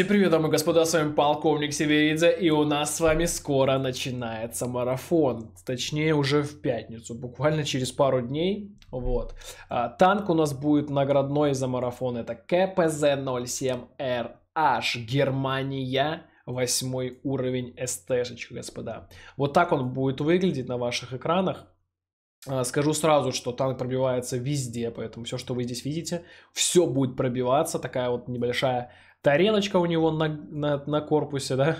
Всем привет, дамы и господа, с вами полковник Северидзе, и у нас с вами скоро начинается марафон. Точнее, уже в пятницу, буквально через пару дней. Вот. А, танк у нас будет наградной за марафон. Это КПЗ-07RH Германия. Восьмой уровень СТшечка, господа. Вот так он будет выглядеть на ваших экранах. А, скажу сразу, что танк пробивается везде, поэтому все, что вы здесь видите, все будет пробиваться. Такая вот небольшая тарелочка у него на, на, на корпусе, да,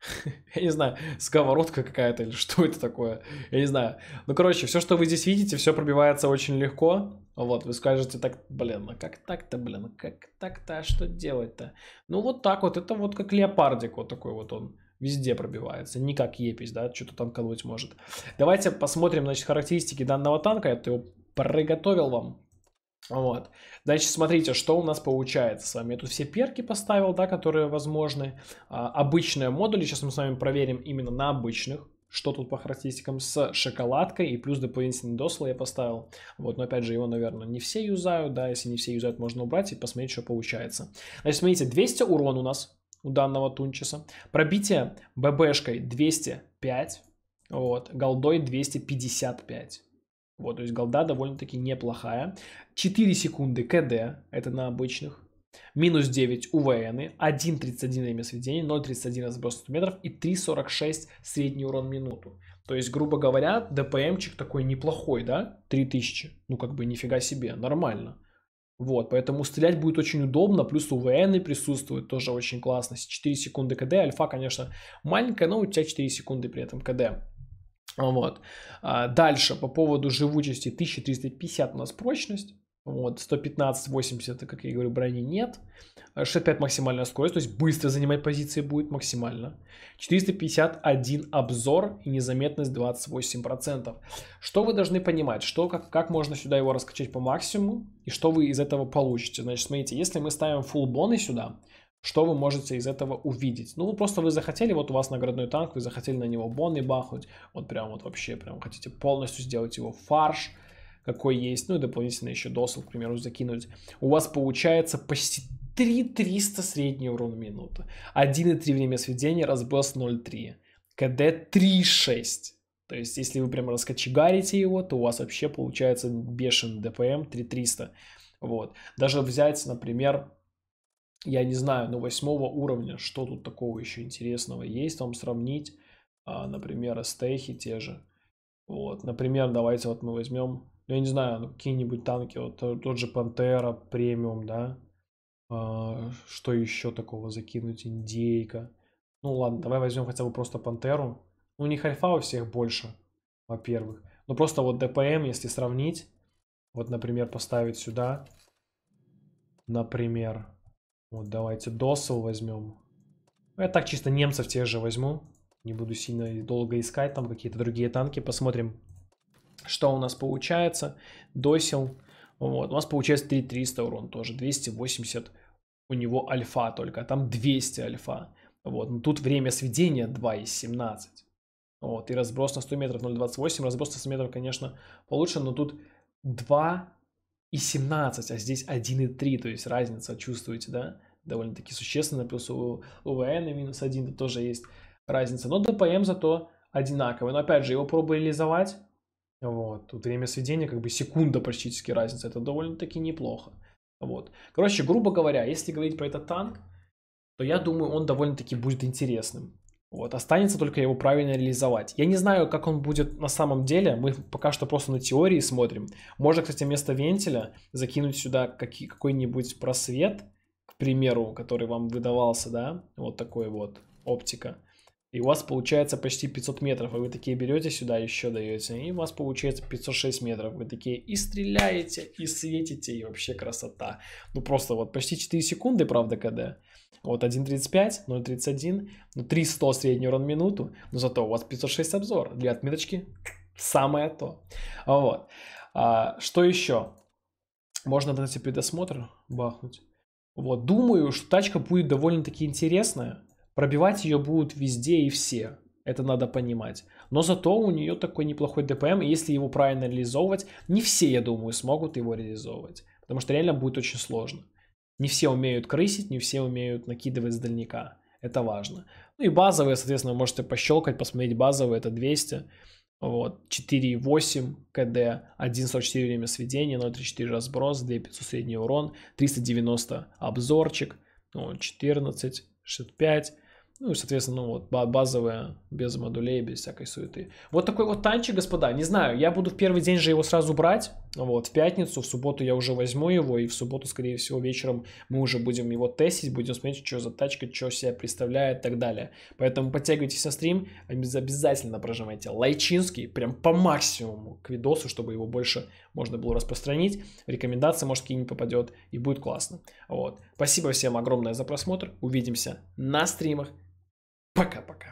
я не знаю, сковородка какая-то или что это такое, я не знаю. Ну, короче, все, что вы здесь видите, все пробивается очень легко. Вот, вы скажете, так, блин, а как так-то, блин, ну как так-то, а что делать-то? Ну, вот так вот, это вот как леопардик вот такой вот он везде пробивается, не как епись, да, что-то танкануть может. Давайте посмотрим, значит, характеристики данного танка, я его приготовил вам. Вот. Дальше смотрите, что у нас получается с вами. Я тут все перки поставил, да, которые возможны. А, обычные модули, сейчас мы с вами проверим именно на обычных, что тут по характеристикам с шоколадкой и плюс дополнительный досл я поставил. Вот, но опять же его, наверное, не все юзают, да, если не все юзают, можно убрать и посмотреть, что получается. Значит, смотрите, 200 урон у нас у данного Тунчиса. Пробитие ББшкой 205, вот, голдой 255. Вот, то есть голда довольно-таки неплохая. 4 секунды КД, это на обычных. Минус 9 УВН, 1.31 время сведения, 0.31 разброс 100 метров и 3.46 средний урон в минуту. То есть, грубо говоря, ДПМчик такой неплохой, да? 3000, ну как бы нифига себе, нормально. Вот, поэтому стрелять будет очень удобно, плюс УВН присутствует, тоже очень классно. 4 секунды КД, альфа, конечно, маленькая, но у тебя 4 секунды при этом КД. Вот. А, дальше, по поводу живучести, 1350 у нас прочность. Вот, 115-80, как я говорю, брони нет. 65 а, максимальная скорость, то есть быстро занимать позиции будет максимально. 451 обзор и незаметность 28%. Что вы должны понимать, что, как, как можно сюда его раскачать по максимуму и что вы из этого получите. Значит, смотрите, если мы ставим full боны сюда, что вы можете из этого увидеть? Ну, просто вы захотели, вот у вас наградной танк, вы захотели на него боны бахнуть, вот прям вот вообще прям хотите полностью сделать его фарш, какой есть, ну и дополнительно еще досыл, к примеру, закинуть. У вас получается почти 3300 средний урон в минуту. 1,3 время сведения, разброс 0,3. КД 3,6. То есть, если вы прямо раскочегарите его, то у вас вообще получается бешеный ДПМ 3300. Вот. Даже взять, например, я не знаю, но ну, восьмого уровня, что тут такого еще интересного есть, там сравнить, а, например, стейхи те же. Вот, например, давайте вот мы возьмем, ну, я не знаю, ну, какие-нибудь танки, вот тот же Пантера, Премиум, да, а, что еще такого закинуть, Индейка. Ну, ладно, давай возьмем хотя бы просто Пантеру. Ну, не Хальфа у всех больше, во-первых. Но ну, просто вот ДПМ, если сравнить, вот, например, поставить сюда, например, вот давайте досел возьмем. Я так чисто немцев тех же возьму. Не буду сильно долго искать там какие-то другие танки. Посмотрим, что у нас получается. Досел. Вот. У нас получается 3300 урон тоже. 280 у него альфа только. А там 200 альфа. Вот. Но ну тут время сведения 2 из 17. Вот. И разброс на 100 метров 0,28. Разброс на 100 метров, конечно, получше. Но тут 2 и 17, а здесь 1,3, то есть разница, чувствуете, да? Довольно-таки существенно, плюс у, у ВН и минус 1 тоже есть разница. Но ДПМ зато одинаковый. Но опять же, его пробовали реализовать. Вот, тут время сведения как бы секунда практически разница. Это довольно-таки неплохо. Вот. Короче, грубо говоря, если говорить про этот танк, то я думаю, он довольно-таки будет интересным. Вот, останется только его правильно реализовать. Я не знаю, как он будет на самом деле. Мы пока что просто на теории смотрим. Можно, кстати, вместо вентиля закинуть сюда какой-нибудь просвет, к примеру, который вам выдавался, да, вот такой вот оптика. И у вас получается почти 500 метров, и вы такие берете сюда, еще даете, и у вас получается 506 метров. Вы такие и стреляете, и светите, и вообще красота. Ну просто вот почти 4 секунды, правда, КД. Вот 1.35, 0.31, ну 300 средний урон в минуту, но зато у вас 506 обзор. Для отметочки самое то. Вот. А, что еще? Можно, кстати, предосмотр бахнуть. Вот, думаю, что тачка будет довольно-таки интересная. Пробивать ее будут везде и все. Это надо понимать. Но зато у нее такой неплохой ДПМ, и если его правильно реализовывать, не все, я думаю, смогут его реализовывать. Потому что реально будет очень сложно. Не все умеют крысить, не все умеют накидывать с дальника. Это важно. Ну и базовые, соответственно, вы можете пощелкать, посмотреть базовые, это 200. Вот, 4,8 КД, 1,44 время сведения, 0,34 разброс, 2500 средний урон, 390 обзорчик – ну, 14, 65, ну и, соответственно, ну вот базовая, без модулей, без всякой суеты. Вот такой вот танчик, господа. Не знаю, я буду в первый день же его сразу брать вот, в пятницу, в субботу я уже возьму его, и в субботу, скорее всего, вечером мы уже будем его тестить, будем смотреть, что за тачка, что себя представляет и так далее. Поэтому подтягивайтесь на стрим, обязательно прожимайте лайчинский, прям по максимуму к видосу, чтобы его больше можно было распространить. Рекомендация, может, какие-нибудь попадет, и будет классно. Вот. Спасибо всем огромное за просмотр, увидимся на стримах. Пока-пока.